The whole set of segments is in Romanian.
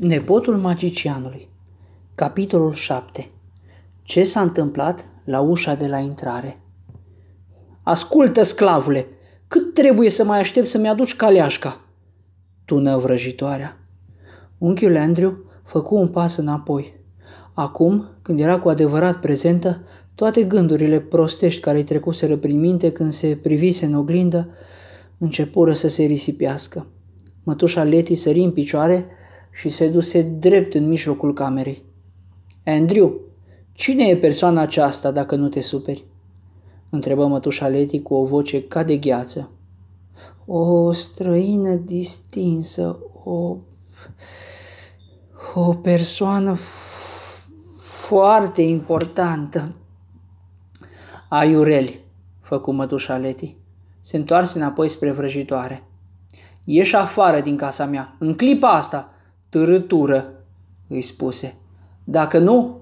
Nepotul magicianului Capitolul 7 Ce s-a întâmplat la ușa de la intrare? Ascultă, sclavule! Cât trebuie să mai aștept să-mi aduci caleașca? Tună vrăjitoarea. Unchiul Andrew făcu un pas înapoi. Acum, când era cu adevărat prezentă, toate gândurile prostești care îi trecuseră prin minte când se privise în oglindă, începură să se risipească. Mătușa Leti sări în picioare, și se duse drept în mijlocul camerei. Andrew, cine e persoana aceasta dacă nu te superi? Întrebă mătușa Leti cu o voce ca de gheață. O străină distinsă, o, o persoană foarte importantă. Aiureli, făcu mătușa Leti. Se întoarse înapoi spre vrăjitoare. Ieși afară din casa mea, în clipa asta, târâtură, îi spuse. Dacă nu,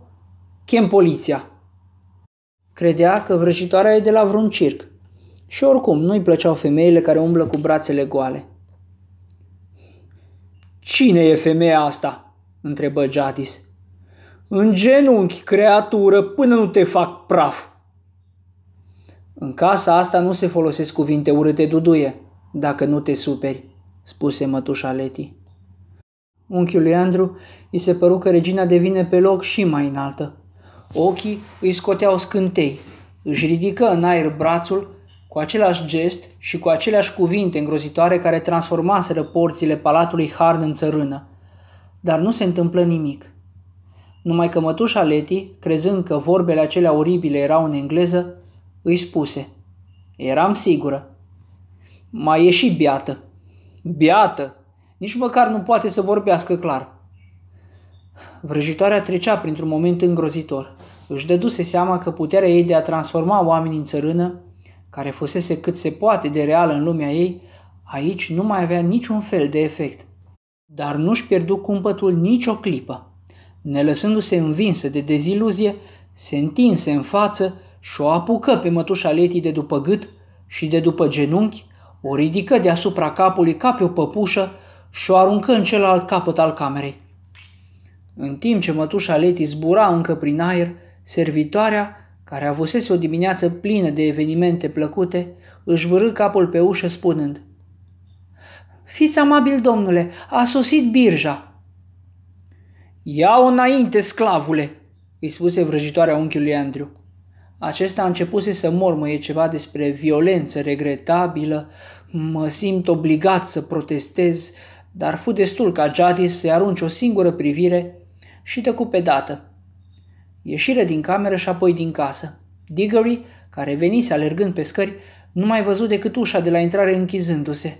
chem poliția. Credea că vrăjitoarea e de la vreun circ. Și oricum, nu-i plăceau femeile care umblă cu brațele goale. Cine e femeia asta?" întrebă Jadis. În genunchi, creatură, până nu te fac praf!" În casa asta nu se folosesc cuvinte urâte duduie, dacă nu te superi, spuse mătușa Leti. Unchiul lui Andru, îi se păru că regina devine pe loc și mai înaltă. Ochii îi scoteau scântei. Își ridică în aer brațul cu același gest și cu aceleași cuvinte îngrozitoare care transformaseră porțile palatului Hard în țărână. Dar nu se întâmplă nimic. Numai că mătușa Leti, crezând că vorbele acelea oribile erau în engleză, îi spuse – Eram sigură. Mai e și biată. Biată, nici măcar nu poate să vorbească clar. Vrăjitoarea trecea printr-un moment îngrozitor. Își dăduse seama că puterea ei de a transforma oamenii în țărână, care fusese cât se poate de reală în lumea ei, aici nu mai avea niciun fel de efect. Dar nu-și pierdu cumpătul nicio clipă. Nelăsându-se învinsă de deziluzie, se întinse în față și o apucă pe mătușa Leti de după gât și de după genunchi, o ridică deasupra capului ca pe o păpușă și o aruncă în celălalt capăt al camerei. În timp ce mătușa Leti zbura încă prin aer, servitoarea, care avusese o dimineață plină de evenimente plăcute, își vârâ capul pe ușă spunând Fiți amabil, domnule, a sosit birja!" Ia-o înainte, sclavule!" îi spuse vrăjitoarea unchiului Andrew. Acesta a începuse să mormăie ceva despre violență regretabilă, mă simt obligat să protestez, dar fu destul ca Jadis să-i arunce o singură privire și tăcu pe dată. Ieșire din cameră și apoi din casă. Diggory, care venise alergând pe scări, nu mai văzut decât ușa de la intrare închizându-se.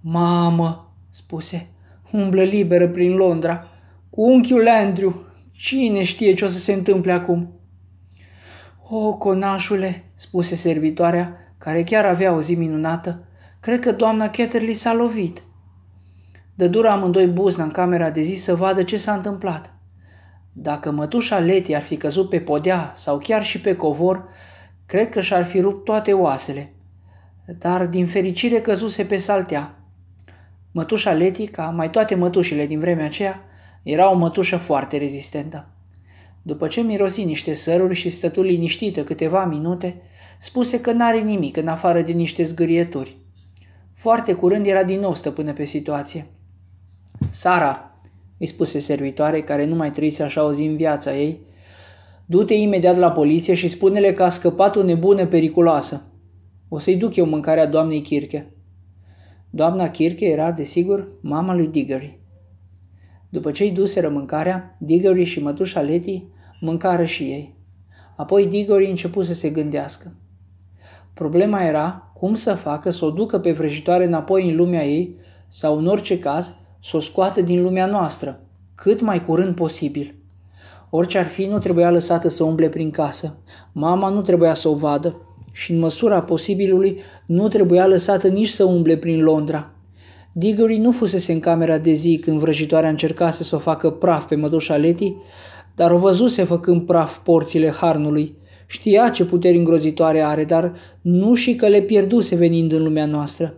Mamă, spuse, umblă liberă prin Londra, cu unchiul Andrew. Cine știe ce o să se întâmple acum? O, conașule, spuse servitoarea, care chiar avea o zi minunată, cred că doamna Ketterly s-a lovit. Dădură amândoi buzna în camera de zi să vadă ce s-a întâmplat. Dacă mătușa Leti ar fi căzut pe podea sau chiar și pe covor, cred că și-ar fi rupt toate oasele. Dar din fericire căzuse pe saltea. Mătușa Leti, ca mai toate mătușile din vremea aceea, era o mătușă foarte rezistentă. După ce mirosi niște săruri și stătu liniștită câteva minute, spuse că n-are nimic în afară de niște zgârieturi. Foarte curând era din nou stăpână pe situație – Sara, îi spuse servitoare care nu mai trăise așa o zi în viața ei, du-te imediat la poliție și spune-le că a scăpat o nebună periculoasă. O să-i duc eu mâncarea doamnei Kirke. Doamna Kirke era, desigur, mama lui Diggory. După ce-i duseră mâncarea, Diggory și mătușa Letty mâncară și ei. Apoi Diggory început să se gândească. Problema era cum să facă să o ducă pe vrăjitoare înapoi în lumea ei sau în orice caz să o scoată din lumea noastră, cât mai curând posibil. Orice ar fi, nu trebuia lăsată să umble prin casă. Mama nu trebuia să o vadă și, în măsura posibilului, nu trebuia lăsată nici să umble prin Londra. Diggory nu fusese în camera de zi când vrăjitoarea încercase să o facă praf pe mădușa Leti, dar o văzuse făcând praf porțile harnului. Știa ce puteri îngrozitoare are, dar nu și că le pierduse venind în lumea noastră –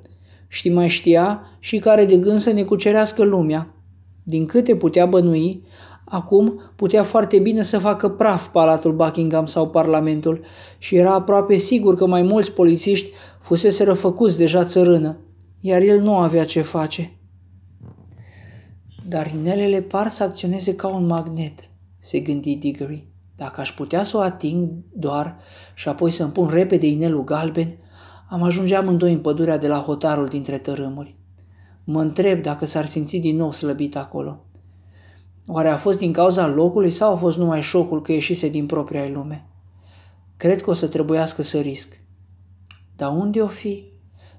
și mai știa și care de gând să ne cucerească lumea. Din câte putea bănui, acum putea foarte bine să facă praf Palatul Buckingham sau Parlamentul și era aproape sigur că mai mulți polițiști fusese răfăcuți deja țărână, iar el nu avea ce face. Dar inelele par să acționeze ca un magnet, se gândi Diggory. Dacă aș putea să o ating doar și apoi să mi pun repede inelul galben, am ajunge amândoi în pădurea de la hotarul dintre tărâmuri. Mă întreb dacă s-ar simți din nou slăbit acolo. Oare a fost din cauza locului sau a fost numai șocul că ieșise din propria lume? Cred că o să trebuiască să risc. Dar unde o fi?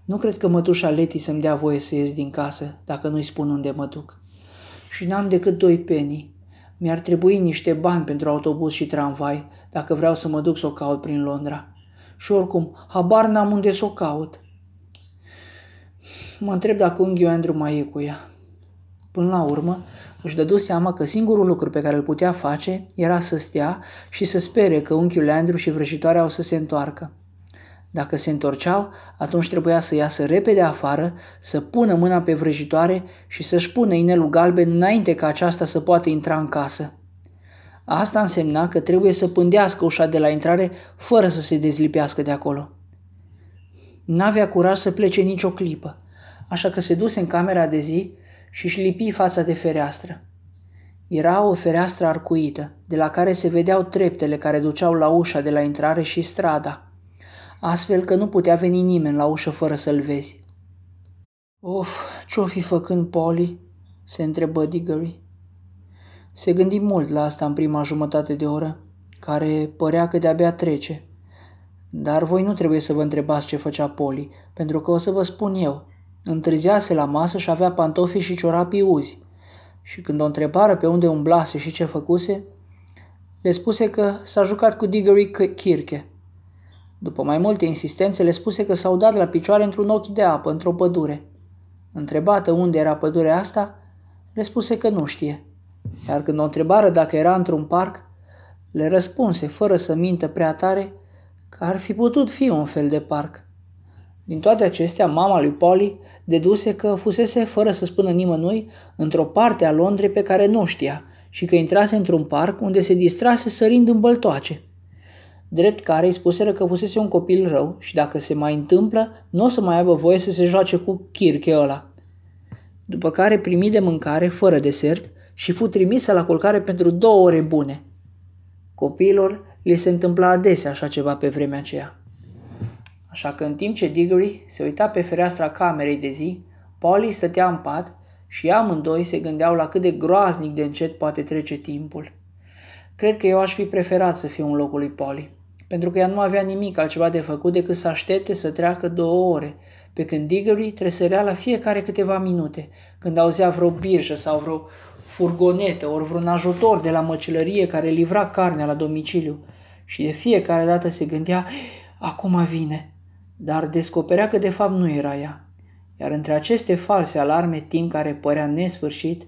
Nu cred că mătușa Leti să-mi dea voie să ies din casă, dacă nu-i spun unde mă duc. Și n-am decât doi penii. Mi-ar trebui niște bani pentru autobuz și tramvai, dacă vreau să mă duc să o caut prin Londra și oricum habar n-am unde să o caut. Mă întreb dacă unghiul Andrew mai e cu ea. Până la urmă, își dădu seama că singurul lucru pe care îl putea face era să stea și să spere că unchiul Andrew și vrăjitoarea o să se întoarcă. Dacă se întorceau, atunci trebuia să iasă repede afară, să pună mâna pe vrăjitoare și să-și pună inelul galben înainte ca aceasta să poată intra în casă. Asta însemna că trebuie să pândească ușa de la intrare fără să se dezlipească de acolo. N-avea curaj să plece nicio clipă, așa că se duse în camera de zi și își lipi fața de fereastră. Era o fereastră arcuită, de la care se vedeau treptele care duceau la ușa de la intrare și strada, astfel că nu putea veni nimeni la ușă fără să-l vezi. Of, ce-o fi făcând Polly?" se întrebă Diggory. Se gândi mult la asta în prima jumătate de oră, care părea că de-abia trece. Dar voi nu trebuie să vă întrebați ce făcea Poli, pentru că o să vă spun eu. Întârziase la masă și avea pantofi și ciorapii uzi. Și când o întrebară pe unde umblase și ce făcuse, le spuse că s-a jucat cu Diggory Kirke. După mai multe insistențe, le spuse că s-au dat la picioare într-un ochi de apă, într-o pădure. Întrebată unde era pădurea asta, le spuse că nu știe. Iar când o întrebară dacă era într-un parc, le răspunse, fără să mintă prea tare, că ar fi putut fi un fel de parc. Din toate acestea, mama lui Polly deduse că fusese, fără să spună nimănui, într-o parte a Londrei pe care nu știa și că intrase într-un parc unde se distrase sărind în băltoace. Drept care îi spuseră că fusese un copil rău și dacă se mai întâmplă, nu o să mai aibă voie să se joace cu chirche ăla. După care primi de mâncare, fără desert, și fu trimisă la culcare pentru două ore bune. Copiilor li se întâmpla adesea așa ceva pe vremea aceea. Așa că în timp ce Diggory se uita pe fereastra camerei de zi, Polly stătea în pat și amândoi se gândeau la cât de groaznic de încet poate trece timpul. Cred că eu aș fi preferat să fiu în locul lui Polly, pentru că ea nu avea nimic altceva de făcut decât să aștepte să treacă două ore, pe când Diggory tresărea la fiecare câteva minute, când auzea vreo birjă sau vreo furgonetă, ori vreun ajutor de la măcelărie care livra carnea la domiciliu și de fiecare dată se gândea, acum vine, dar descoperea că de fapt nu era ea. Iar între aceste false alarme, timp care părea nesfârșit,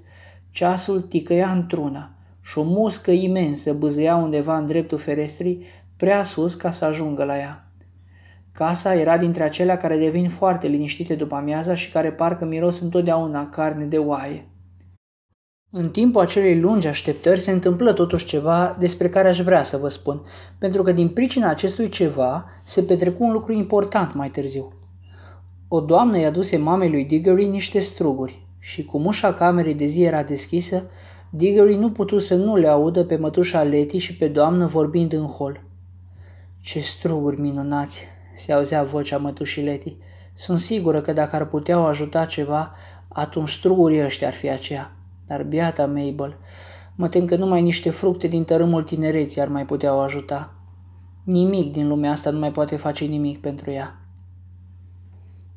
ceasul ticăia într-una și o muscă imensă băzea undeva în dreptul ferestrii, prea sus ca să ajungă la ea. Casa era dintre acelea care devin foarte liniștite după amiaza și care parcă miros întotdeauna carne de oaie. În timpul acelei lungi așteptări se întâmplă totuși ceva despre care aș vrea să vă spun, pentru că din pricina acestui ceva se petrecu un lucru important mai târziu. O doamnă i-a duse mamei lui Diggory niște struguri și cum ușa camerei de zi era deschisă, Diggory nu putu să nu le audă pe mătușa Leti și pe doamnă vorbind în hol. Ce struguri minunați!" se auzea vocea mătușii Leti. Sunt sigură că dacă ar putea o ajuta ceva, atunci strugurii ăștia ar fi aceea. Dar biata Mabel, mă tem că numai niște fructe din tărâmul tinereții ar mai putea o ajuta. Nimic din lumea asta nu mai poate face nimic pentru ea.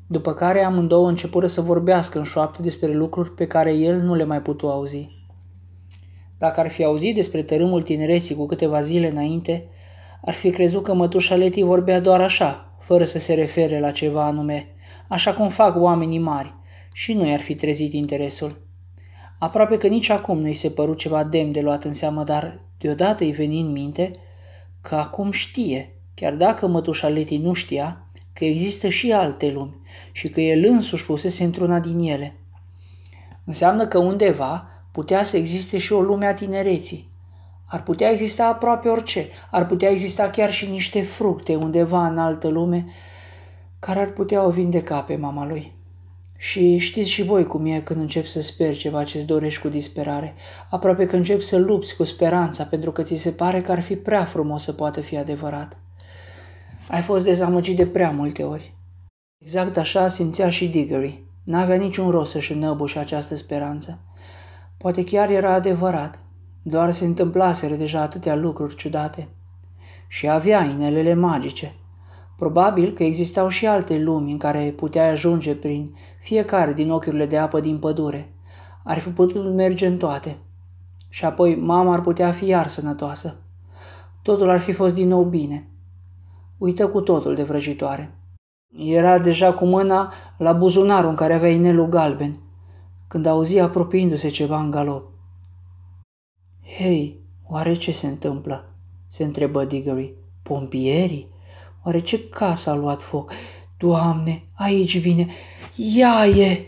După care amândouă începură să vorbească în șoapte despre lucruri pe care el nu le mai putu auzi. Dacă ar fi auzit despre tărâmul tinereții cu câteva zile înainte, ar fi crezut că mătușa Leti vorbea doar așa, fără să se refere la ceva anume, așa cum fac oamenii mari, și nu i-ar fi trezit interesul. Aproape că nici acum nu-i se păru ceva demn de luat în seamă, dar deodată îi veni în minte că acum știe, chiar dacă mătușa Leti nu știa, că există și alte lumi și că el însuși pusese într-una din ele. Înseamnă că undeva putea să existe și o lume a tinereții. Ar putea exista aproape orice, ar putea exista chiar și niște fructe undeva în altă lume care ar putea o vindeca pe mama lui. Și știți și voi cum e când încep să speri ceva ce-ți dorești cu disperare, aproape că încep să lupți cu speranța pentru că ți se pare că ar fi prea frumos să poată fi adevărat. Ai fost dezamăgit de prea multe ori. Exact așa simțea și Diggory. N-avea niciun rost să-și înăbușe această speranță. Poate chiar era adevărat, doar se întâmplaseră deja atâtea lucruri ciudate. Și avea inelele magice, Probabil că existau și alte lumi în care putea ajunge prin fiecare din ochiurile de apă din pădure. Ar fi putut merge în toate. Și apoi mama ar putea fi iar sănătoasă. Totul ar fi fost din nou bine. Uită cu totul de vrăjitoare. Era deja cu mâna la buzunarul în care avea inelul galben, când auzi apropiindu-se ceva în galop. Hei, oare ce se întâmplă?" se întrebă Diggory. Pompierii? Oare ce casă a luat foc? Doamne, aici vine! Ea e!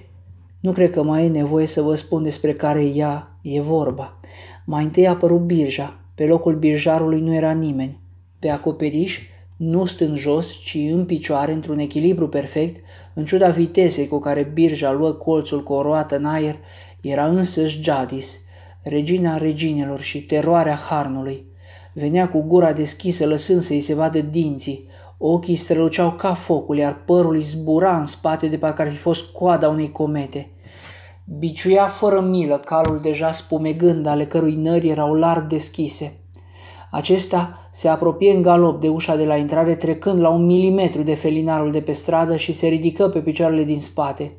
Nu cred că mai e nevoie să vă spun despre care ea e vorba. Mai întâi a apărut birja. Pe locul birjarului nu era nimeni. Pe acoperiș, nu stând jos, ci în picioare, într-un echilibru perfect, în ciuda vitezei cu care birja luă colțul cu o roată în aer, era însăși Jadis, regina reginelor și teroarea harnului. Venea cu gura deschisă, lăsând să-i se vadă dinții, Ochii străluceau ca focul, iar părul îi zbura în spate de parcă ar fi fost coada unei comete. Biciuia fără milă calul deja spumegând, ale cărui nări erau larg deschise. Acesta se apropie în galop de ușa de la intrare, trecând la un milimetru de felinarul de pe stradă și se ridică pe picioarele din spate.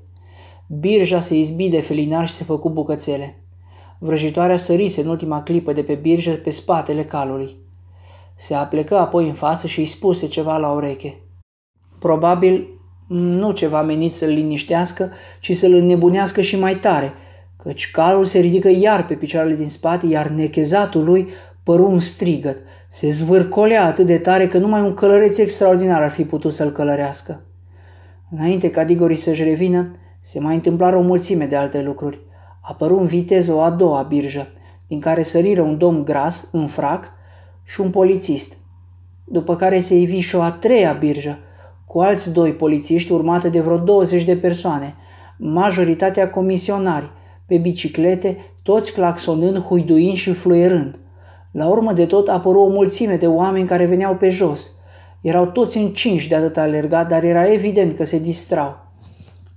Birja se izbi de felinar și se făcu bucățele. Vrăjitoarea sărise în ultima clipă de pe birjă pe spatele calului. Se aplecă apoi în față și îi spuse ceva la ureche. Probabil nu ceva menit să-l liniștească, ci să-l înnebunească și mai tare, căci calul se ridică iar pe picioarele din spate, iar nechezatul lui păru un strigăt. Se zvârcolea atât de tare că numai un călăreț extraordinar ar fi putut să-l călărească. Înainte ca Digori să-și revină, se mai întâmplară o mulțime de alte lucruri. Apăru în viteză o a doua birjă, din care săriră un domn gras, în frac, și un polițist. După care se ivi și o a treia birjă, cu alți doi polițiști urmată de vreo 20 de persoane, majoritatea comisionari, pe biciclete, toți claxonând, huiduind și fluierând. La urmă de tot apăru o mulțime de oameni care veneau pe jos. Erau toți în cinci de atât alergat, dar era evident că se distrau.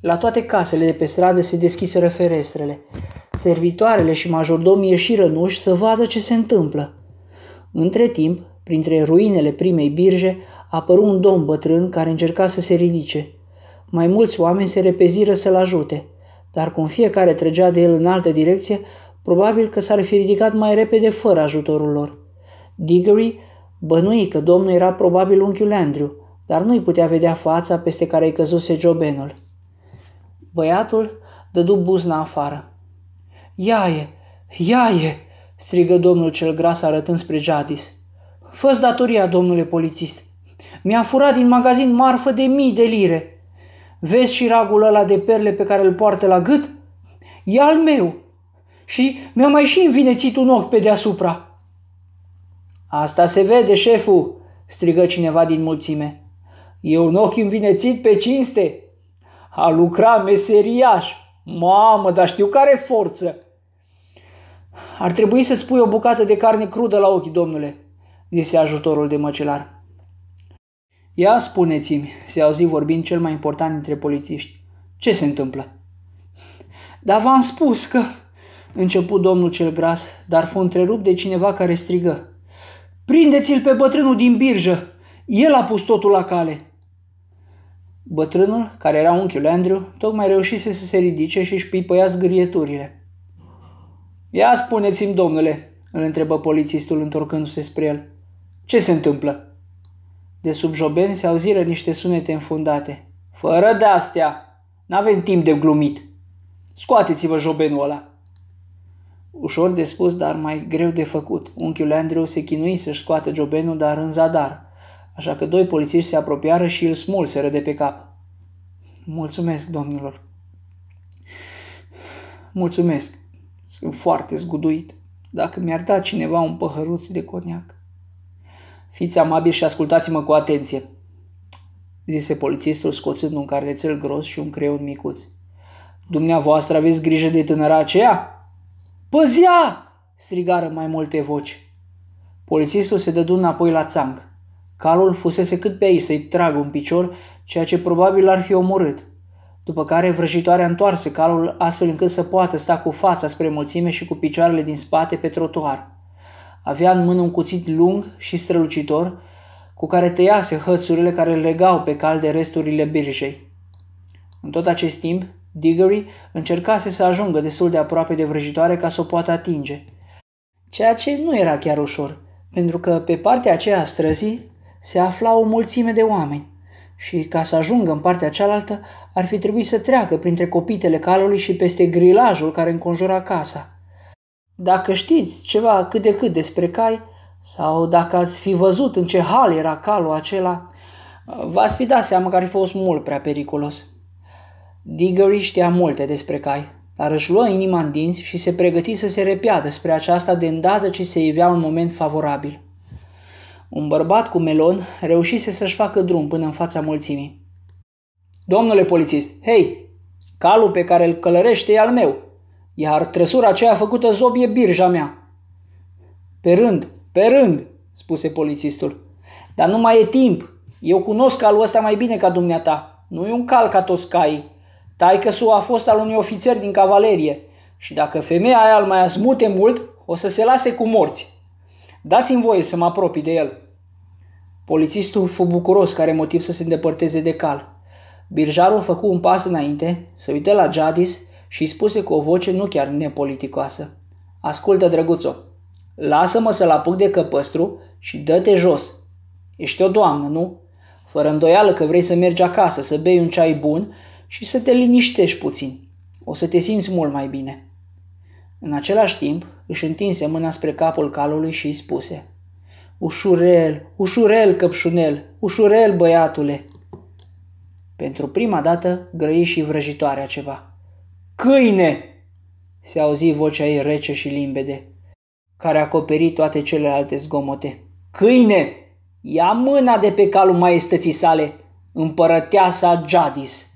La toate casele de pe stradă se deschiseră ferestrele. Servitoarele și majordomii ieșiră în uși să vadă ce se întâmplă. Între timp, printre ruinele primei birje, apăru un domn bătrân care încerca să se ridice. Mai mulți oameni se repeziră să-l ajute, dar cum fiecare trăgea de el în altă direcție, probabil că s-ar fi ridicat mai repede fără ajutorul lor. Diggory bănui că domnul era probabil unchiul Andrew, dar nu-i putea vedea fața peste care i căzuse jobenul. Băiatul dădu buzna afară. Iaie! Iaie! strigă domnul cel gras arătând spre Jadis. fă datoria, domnule polițist. Mi-a furat din magazin marfă de mii de lire. Vezi și ragul ăla de perle pe care îl poartă la gât? E al meu. Și mi-a mai și învinețit un ochi pe deasupra. Asta se vede, șeful, strigă cineva din mulțime. E un ochi învinețit pe cinste. A lucrat meseriaș. Mamă, dar știu care forță. Ar trebui să spui o bucată de carne crudă la ochi, domnule, zise ajutorul de măcelar. Ia spuneți-mi, se auzi vorbind cel mai important dintre polițiști. Ce se întâmplă? Dar v-am spus că... Început domnul cel gras, dar fu întrerupt de cineva care strigă. Prindeți-l pe bătrânul din birjă! El a pus totul la cale! Bătrânul, care era unchiul Andrew, tocmai reușise să se ridice și își pipăia zgârieturile. Ia spuneți-mi, domnule, îl întrebă polițistul întorcându-se spre el. Ce se întâmplă? De sub joben se auziră niște sunete înfundate. Fără de astea! N-avem timp de glumit! Scoateți-vă jobenul ăla! Ușor de spus, dar mai greu de făcut. Unchiul Andrew se chinui să-și scoată jobenul, dar în zadar. Așa că doi polițiști se apropiară și îl smulseră de pe cap. Mulțumesc, domnilor. Mulțumesc, sunt foarte zguduit. Dacă mi-ar da cineva un păhăruț de coniac. Fiți amabili și ascultați-mă cu atenție, zise polițistul scoțând un carnețel gros și un creion micuț. Dumneavoastră aveți grijă de tânăra aceea? Păzia! strigară mai multe voci. Polițistul se dădu înapoi la țang. Calul fusese cât pe aici să-i tragă un picior, ceea ce probabil ar fi omorât. După care vrăjitoarea întoarse calul astfel încât să poată sta cu fața spre mulțime și cu picioarele din spate pe trotuar. Avea în mână un cuțit lung și strălucitor, cu care tăiase hățurile care îl legau pe cal de resturile birjei. În tot acest timp, Diggory încercase să ajungă destul de aproape de vrăjitoare ca să o poată atinge. Ceea ce nu era chiar ușor, pentru că pe partea aceea străzii se afla o mulțime de oameni și ca să ajungă în partea cealaltă ar fi trebuit să treacă printre copitele calului și peste grilajul care înconjura casa. Dacă știți ceva cât de cât despre cai, sau dacă ați fi văzut în ce hal era calul acela, v-ați fi dat seama că ar fi fost mult prea periculos. Diggory știa multe despre cai, dar își luă inima în dinți și se pregăti să se repeadă spre aceasta de îndată ce se ivea un moment favorabil. Un bărbat cu melon reușise să-și facă drum până în fața mulțimii. Domnule polițist, hei, calul pe care îl călărește e al meu, iar trăsura aceea făcută zob e birja mea. Pe rând, pe rând, spuse polițistul. Dar nu mai e timp. Eu cunosc calul ăsta mai bine ca dumneata. Nu e un cal ca toți caii. Taică a fost al unui ofițer din cavalerie și dacă femeia aia îl mai asmute mult, o să se lase cu morți. Dați-mi voie să mă apropii de el. Polițistul fu bucuros care motiv să se îndepărteze de cal. Birjarul făcu un pas înainte, se uită la Jadis și îi spuse cu o voce nu chiar nepoliticoasă. Ascultă, drăguțo, lasă-mă să-l apuc de căpăstru și dă-te jos. Ești o doamnă, nu? Fără îndoială că vrei să mergi acasă, să bei un ceai bun și să te liniștești puțin. O să te simți mult mai bine. În același timp, își întinse mâna spre capul calului și îi spuse Ușurel, ușurel, căpșunel, ușurel, băiatule! Pentru prima dată grăi și vrăjitoarea ceva. Câine! se auzi vocea ei rece și limbede, care acoperi toate celelalte zgomote. Câine! Ia mâna de pe calul maestății sale, împărăteasa Jadis!